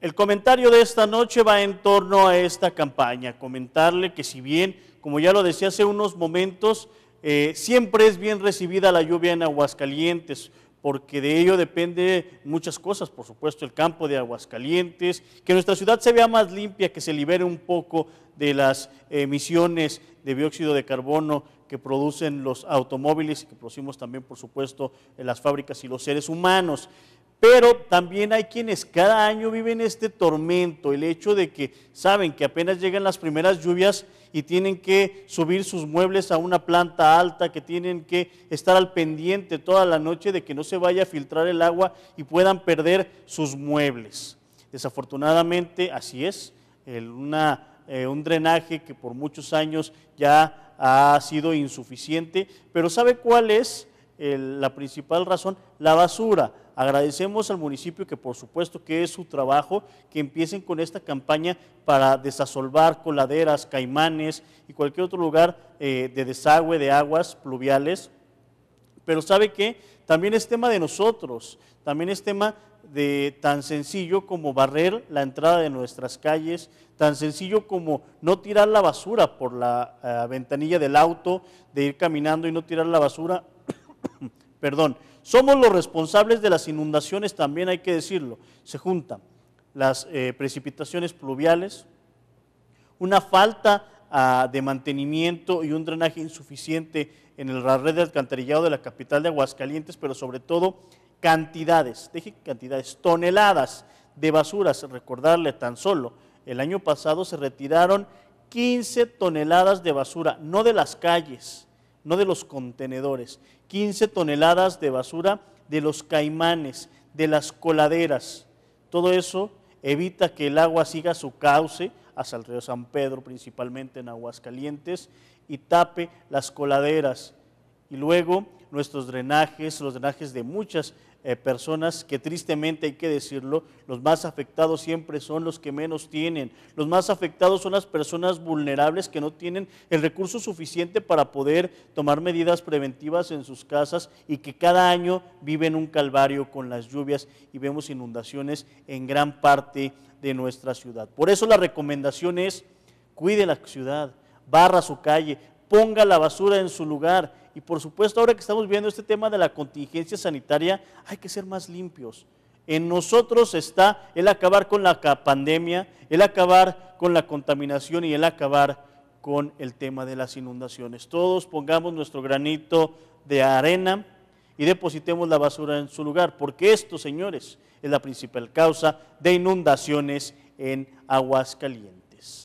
El comentario de esta noche va en torno a esta campaña, comentarle que si bien, como ya lo decía hace unos momentos, eh, siempre es bien recibida la lluvia en Aguascalientes, porque de ello depende muchas cosas, por supuesto, el campo de Aguascalientes, que nuestra ciudad se vea más limpia, que se libere un poco de las emisiones de dióxido de carbono que producen los automóviles y que producimos también, por supuesto, las fábricas y los seres humanos. Pero también hay quienes cada año viven este tormento, el hecho de que saben que apenas llegan las primeras lluvias y tienen que subir sus muebles a una planta alta, que tienen que estar al pendiente toda la noche de que no se vaya a filtrar el agua y puedan perder sus muebles. Desafortunadamente, así es, eh, un drenaje que por muchos años ya ha sido insuficiente, pero ¿sabe cuál es la principal razón? La basura Agradecemos al municipio que por supuesto que es su trabajo que empiecen con esta campaña para desasolvar coladeras, caimanes y cualquier otro lugar eh, de desagüe de aguas pluviales. Pero sabe que también es tema de nosotros, también es tema de tan sencillo como barrer la entrada de nuestras calles, tan sencillo como no tirar la basura por la eh, ventanilla del auto, de ir caminando y no tirar la basura perdón, somos los responsables de las inundaciones, también hay que decirlo. Se juntan las eh, precipitaciones pluviales, una falta ah, de mantenimiento y un drenaje insuficiente en el red de alcantarillado de la capital de Aguascalientes, pero sobre todo cantidades, deje cantidades, toneladas de basuras. Recordarle tan solo, el año pasado se retiraron 15 toneladas de basura, no de las calles, no de los contenedores, 15 toneladas de basura de los caimanes, de las coladeras. Todo eso evita que el agua siga su cauce hasta el río San Pedro, principalmente en Aguascalientes, y tape las coladeras. Y luego nuestros drenajes, los drenajes de muchas eh, personas que tristemente hay que decirlo, los más afectados siempre son los que menos tienen. Los más afectados son las personas vulnerables que no tienen el recurso suficiente para poder tomar medidas preventivas en sus casas y que cada año viven un calvario con las lluvias y vemos inundaciones en gran parte de nuestra ciudad. Por eso la recomendación es, cuide la ciudad, barra su calle, ponga la basura en su lugar. Y por supuesto, ahora que estamos viendo este tema de la contingencia sanitaria, hay que ser más limpios. En nosotros está el acabar con la pandemia, el acabar con la contaminación y el acabar con el tema de las inundaciones. Todos pongamos nuestro granito de arena y depositemos la basura en su lugar, porque esto, señores, es la principal causa de inundaciones en Aguascalientes.